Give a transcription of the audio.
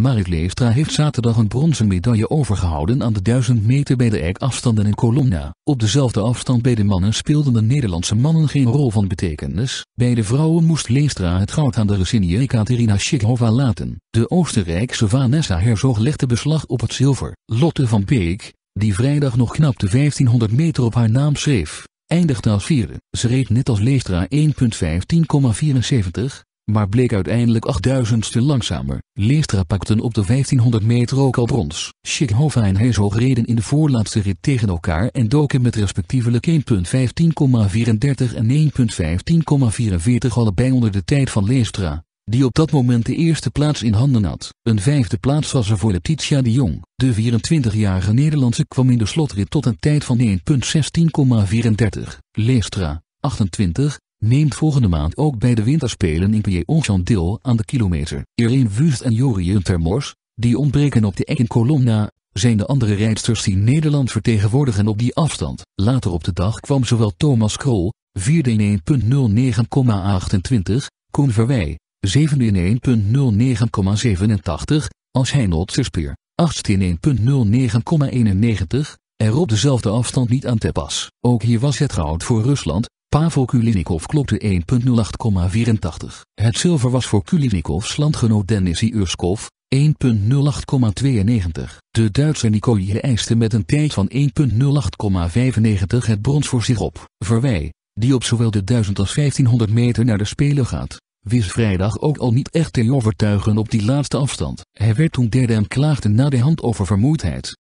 Marit Leestra heeft zaterdag een bronzen medaille overgehouden aan de 1000 meter bij de EK afstanden in Colonna. Op dezelfde afstand bij de mannen speelden de Nederlandse mannen geen rol van betekenis. Bij de vrouwen moest Leestra het goud aan de Russinië Katerina Schikhova laten. De Oostenrijkse Vanessa Herzog legde beslag op het zilver. Lotte van Beek, die vrijdag nog knap de 1500 meter op haar naam schreef, eindigde als vierde. Ze reed net als Leestra 1.15,74, maar bleek uiteindelijk 8000ste langzamer. Leestra pakten op de 1500 meter ook al brons. Schikhova en Heeshoog reden in de voorlaatste rit tegen elkaar en doken met respectievelijk 1.15,34 en 1.15,44 allebei onder de tijd van Leestra, die op dat moment de eerste plaats in handen had. Een vijfde plaats was er voor Letitia de Jong. De 24-jarige Nederlandse kwam in de slotrit tot een tijd van 1.16,34. Leestra, 28, neemt volgende maand ook bij de winterspelen in Pyeongchang deel aan de kilometer. Irene Wust en Jorien Termors, die ontbreken op de ek in zijn de andere rijsters die Nederland vertegenwoordigen op die afstand. Later op de dag kwam zowel Thomas Krol, 4 in 1.09,28, Koen Verwij, 7 in 1.09,87, als Heinold Serspeer, 8 in 1.09,91, er op dezelfde afstand niet aan te pas. Ook hier was het goud voor Rusland, Pavel Kulinikov klokte 1.08,84. Het zilver was voor Kulinikovs landgenoot Denis Urskov, 1.08,92. De Duitse Nicolai eiste met een tijd van 1.08,95 het brons voor zich op. Verwij, die op zowel de 1000 als 1500 meter naar de Spelen gaat, wist vrijdag ook al niet echt te overtuigen op die laatste afstand. Hij werd toen derde en klaagde na de hand over vermoeidheid.